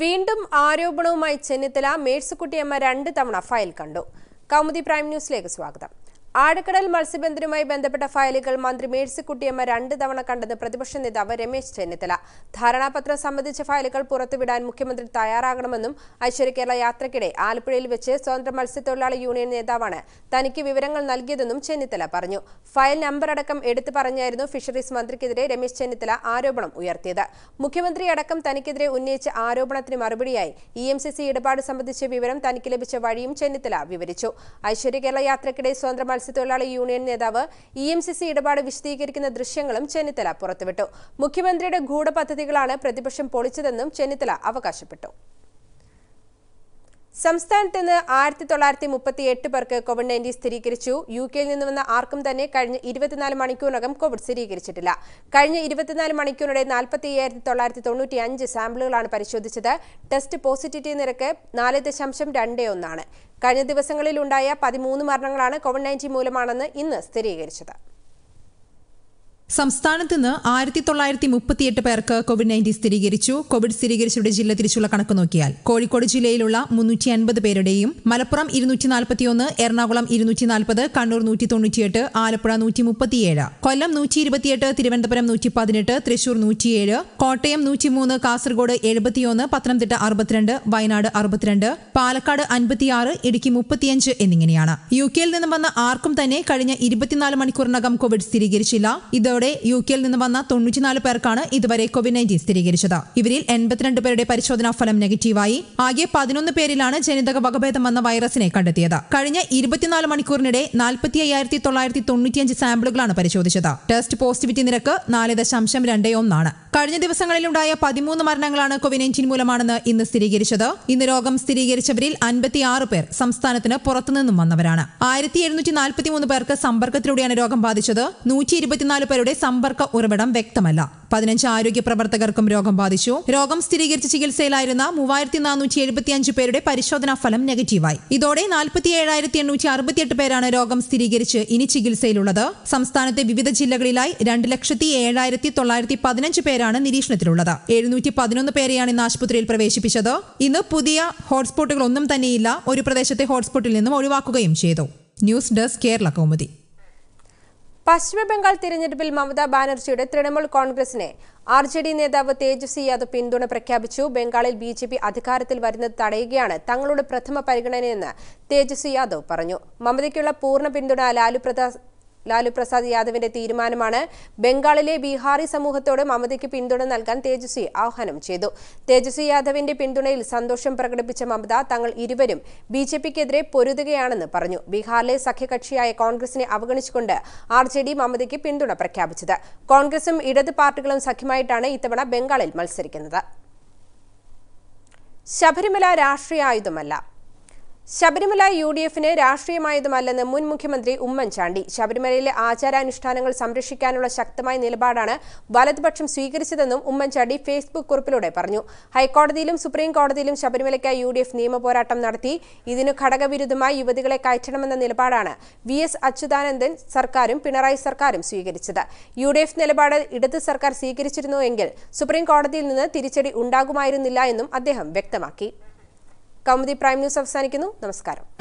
വീണ്ടും ആരോപണവുമായി ചെന്നിത്തല മേഴ്സിക്കുട്ടിയമ്മ രണ്ട് തവണ ഫയൽ കണ്ടു കൗമുദി പ്രൈം ന്യൂസിലേക്ക് സ്വാഗതം ആഴക്കടൽ മത്സ്യബന്ധനവുമായി ബന്ധപ്പെട്ട ഫയലുകൾ മന്ത്രി മേഴ്സിക്കുട്ടിയമ്മ രണ്ട് തവണ കണ്ടത് പ്രതിപക്ഷ നേതാവ് രമേശ് ചെന്നിത്തല ധാരണാപത്രം സംബന്ധിച്ച ഫയലുകൾ പുറത്തുവിടാൻ മുഖ്യമന്ത്രി തയ്യാറാകണമെന്നും ഐശ്വര്യ കേരള യാത്രക്കിടെ ആലപ്പുഴയിൽ വെച്ച് സ്വതന്ത്ര മത്സ്യത്തൊഴിലാളി യൂണിയൻ നേതാവാണ് തനിക്ക് വിവരങ്ങൾ നൽകിയതെന്നും ചെന്നിത്തല പറഞ്ഞു ഫയൽ നമ്പർ അടക്കം എടുത്തു പറഞ്ഞായിരുന്നു ഫിഷറീസ് മന്ത്രിക്കെതിരെ രമേശ് ചെന്നിത്തല ആരോപണം ഉയർത്തിയത് മുഖ്യമന്ത്രി അടക്കം തനിക്കെതിരെ ഉന്നയിച്ച ആരോപണത്തിന് മറുപടിയായി ഇ എം സി സി ഇടപാട് സംബന്ധിച്ച വിവരം തനിക്ക് ലഭിച്ച വഴിയും ചെന്നിത്തല വിവരിച്ചു ഐശ്വര്യ കേരള യാത്രക്കിടെ സ്വതന്ത്ര മത്സ്യത്തൊഴിലാളി യൂണിയൻ നേതാവ് ഇ എം സി സി ഇടപാട് വിശദീകരിക്കുന്ന ദൃശ്യങ്ങളും ചെന്നിത്തല പുറത്തുവിട്ടു മുഖ്യമന്ത്രിയുടെ ഗൂഢപദ്ധതികളാണ് പ്രതിപക്ഷം പൊളിച്ചതെന്നും ചെന്നിത്തല അവകാശപ്പെട്ടു സംസ്ഥാനത്ത് നിന്ന് ആയിരത്തി തൊള്ളായിരത്തി മുപ്പത്തി എട്ട് പേർക്ക് കോവിഡ് നയൻറ്റീൻ സ്ഥിരീകരിച്ചു യു കെയിൽ നിന്ന് വന്ന ആർക്കും തന്നെ കഴിഞ്ഞ ഇരുപത്തിനാല് മണിക്കൂറിനകം കോവിഡ് സ്ഥിരീകരിച്ചിട്ടില്ല കഴിഞ്ഞ ഇരുപത്തിനാല് മണിക്കൂറിനിടെ നാൽപ്പത്തി അയ്യായിരത്തി തൊള്ളായിരത്തി തൊണ്ണൂറ്റി അഞ്ച് സാമ്പിളുകളാണ് പരിശോധിച്ചത് ടെസ്റ്റ് പോസിറ്റിവിറ്റി നിരക്ക് നാല് ദശാംശം രണ്ട് ഒന്നാണ് കഴിഞ്ഞ ദിവസങ്ങളിലുണ്ടായ പതിമൂന്ന് മരണങ്ങളാണ് കോവിഡ് നയൻറ്റീൻ മൂലമാണെന്ന് ഇന്ന് സ്ഥിരീകരിച്ചത് സംസ്ഥാനത്ത് നിന്ന് ആയിരത്തി തൊള്ളായിരത്തി മുപ്പത്തിയെട്ട് പേർക്ക് കോവിഡ് നയൻറ്റീൻ സ്ഥിരീകരിച്ചു കോവിഡ് സ്ഥിരീകരിച്ചവരുടെ ജില്ല തിരിച്ചുള്ള കണക്ക് നോക്കിയാൽ കോഴിക്കോട് ജില്ലയിലുള്ള മുന്നൂറ്റി അൻപത് പേരുടെയും മലപ്പുറം ഇരുന്നൂറ്റി നാൽപ്പത്തിയൊന്ന് എറണാകുളം ഇരുന്നൂറ്റി നാൽപ്പത് കണ്ണൂർ നൂറ്റി തൊണ്ണൂറ്റിയെട്ട് ആലപ്പുഴ നൂറ്റി മുപ്പത്തിയേഴ് കൊല്ലം നൂറ്റി ഇരുപത്തിയെട്ട് തിരുവനന്തപുരം നൂറ്റി പതിനെട്ട് തൃശൂർ നൂറ്റിയേഴ് കോട്ടയം നൂറ്റിമൂന്ന് കാസർഗോഡ് എഴുപത്തിയൊന്ന് പത്തനംതിട്ട അറുപത്തിരണ്ട് വയനാട് അറുപത്തിരണ്ട് പാലക്കാട് അൻപത്തിയാറ് ഇടുക്കി മുപ്പത്തിയഞ്ച് എന്നിങ്ങനെയാണ് യു കെയിൽ നിന്നും വന്ന ആർക്കും തന്നെ കഴിഞ്ഞ ഇരുപത്തിനാല് മണിക്കൂറിനകം കോവിഡ് സ്ഥിരീകരിച്ചില്ല ഇത് ഇതോടെ യു കെയിൽ നിന്ന് വന്ന തൊണ്ണൂറ്റിനാല് പേർക്കാണ് ഇതുവരെ കോവിഡ് നയൻറ്റീൻ സ്ഥിരീകരിച്ചത് ഇവരിൽ എൺപത്തിരണ്ട് പേരുടെ പരിശോധനാ ഫലം നെഗറ്റീവായി ആകെ പതിനൊന്ന് പേരിലാണ് ജനിതക വകഭേദം വന്ന വൈറസിനെ കണ്ടെത്തിയത് കഴിഞ്ഞ ഇരുപത്തിനാല് മണിക്കൂറിനിടെ നാൽപ്പത്തി അയ്യായിരത്തി തൊള്ളായിരത്തി തൊണ്ണൂറ്റിയഞ്ച് സാമ്പിളുകളാണ് പരിശോധിച്ചത് ടെസ്റ്റ് പോസിറ്റിവിറ്റി നിരക്ക് നാല് ദശാംശം രണ്ടേ ഒന്നാണ് കഴിഞ്ഞ ദിവസങ്ങളിലുണ്ടായ പതിമൂന്ന് മരണങ്ങളാണ് കോവിഡ് നയൻറ്റീൻ മൂലമാണെന്ന് ഇന്ന് സ്ഥിരീകരിച്ചത് ഇന്ന് രോഗം സ്ഥിരീകരിച്ചവരിൽ അൻപത്തിയാറ് പേർ സംസ്ഥാനത്തിന് പുറത്തുനിന്നും വന്നവരാണ് ആയിരത്തി എഴുന്നൂറ്റി നാൽപ്പത്തിമൂന്ന് പേർക്ക് സമ്പർക്കത്തിലൂടെയാണ് രോഗം ബാധിച്ചത് നൂറ്റി ഇരുപത്തിനാല് പേരുടെ ഇവരുടെ സമ്പർക്ക ഉറവിടം വ്യക്തമല്ല പതിനഞ്ച് ആരോഗ്യ പ്രവർത്തകർക്കും രോഗം ബാധിച്ചു രോഗം സ്ഥിരീകരിച്ച ചികിത്സയിലായിരുന്ന മൂവായിരത്തി നാനൂറ്റി എഴുപത്തി അഞ്ച് പേരുടെ പരിശോധനാ ഫലം നെഗറ്റീവായി ഇതോടെ നാൽപ്പത്തി ഏഴായിരത്തി എണ്ണൂറ്റി അറുപത്തിയെട്ട് പേരാണ് രോഗം സ്ഥിരീകരിച്ച് ഇനി ചികിത്സയിലുള്ളത് സംസ്ഥാനത്തെ വിവിധ ജില്ലകളിലായി രണ്ട് ലക്ഷത്തി ഏഴായിരത്തി തൊള്ളായിരത്തി പതിനഞ്ച് പേരാണ് നിരീക്ഷണത്തിലുള്ളത് എഴുന്നൂറ്റി പതിനൊന്ന് പേരെയാണ് ഇന്ന് ആശുപത്രിയിൽ പ്രവേശിപ്പിച്ചത് ഇന്ന് പുതിയ ഹോട്ട്സ്പോട്ടുകളൊന്നും തന്നെയില്ല ഒരു പ്രദേശത്തെ ഹോട്ട്സ്പോട്ടിൽ നിന്നും ഒഴിവാക്കുകയും ചെയ്തു ന്യൂസ് ഡെസ്ക് കേരള കൗമുദി പശ്ചിമബംഗാൾ തിരഞ്ഞെടുപ്പിൽ മമതാ ബാനർജിയുടെ തൃണമൂൽ കോൺഗ്രസിനെ ആർ ജെ ഡി നേതാവ് തേജസ്വി യാദവ് പിന്തുണ പ്രഖ്യാപിച്ചു ബംഗാളിൽ ബി ജെ പി അധികാരത്തിൽ വരുന്നത് തടയുകയാണ് തങ്ങളുടെ പ്രഥമ പരിഗണനയെന്ന് തേജസ്വി യാദവ് പറഞ്ഞു മമതയ്ക്കുള്ള പൂർണ്ണ പിന്തുണ ലാലു പ്രസാദ് ലാലു പ്രസാദ് യാദവിന്റെ തീരുമാനമാണ് ബംഗാളിലെ ബീഹാറി സമൂഹത്തോട് മമതയ്ക്ക് പിന്തുണ നൽകാൻ തേജസ്വി ആഹ്വാനം ചെയ്തു തേജസ്വി യാദവിന്റെ പിന്തുണയിൽ സന്തോഷം പ്രകടിപ്പിച്ച മമത തങ്ങൾ ഇരുവരും ബി ജെ പിക്കെതിരെ പൊരുതുകയാണെന്ന് പറഞ്ഞു ബീഹാറിലെ സഖ്യകക്ഷിയായ കോൺഗ്രസിനെ അവഗണിച്ചുകൊണ്ട് ആർ ജെ ഡി മമതയ്ക്ക് പിന്തുണ പ്രഖ്യാപിച്ചത് കോൺഗ്രസും ഇടത് പാർട്ടികളും സഖ്യമായിട്ടാണ് ഇത്തവണ ബംഗാളിൽ മത്സരിക്കുന്നത് ശബരിമല രാഷ്ട്രീയ ആയുധമല്ല ശബരിമല യു ഡി എഫിന് രാഷ്ട്രീയമായതുമല്ലെന്ന് മുൻ മുഖ്യമന്ത്രി ഉമ്മൻചാണ്ടി ശബരിമലയിലെ ആചാരാനുഷ്ഠാനങ്ങൾ സംരക്ഷിക്കാനുള്ള ശക്തമായ നിലപാടാണ് വലതുപക്ഷം സ്വീകരിച്ചതെന്നും ഉമ്മൻചാണ്ടി ഫേസ്ബുക്ക് കുറിപ്പിലൂടെ പറഞ്ഞു ഹൈക്കോടതിയിലും സുപ്രീം കോടതിയിലും ശബരിമലയ്ക്കായി യു ഡി എഫ് നിയമപോരാട്ടം നടത്തി ഇതിനു ഘടകവിരുദ്ധമായി യുവതികളെ കയറ്റണമെന്ന നിലപാടാണ് വി എസ് അച്യുതാനന്ദൻ സർക്കാരും പിണറായി സർക്കാരും സ്വീകരിച്ചത് യു ഡി എഫ് നിലപാട് ഇടത് സർക്കാർ സ്വീകരിച്ചിരുന്നുവെങ്കിൽ സുപ്രീം കോടതിയിൽ നിന്ന് തിരിച്ചടി ഉണ്ടാകുമായിരുന്നില്ല എന്നും അദ്ദേഹം വ്യക്തമാക്കി കൗമുദി പ്രൈം ന്യൂസ് അവസാനിക്കുന്നു നമസ്കാരം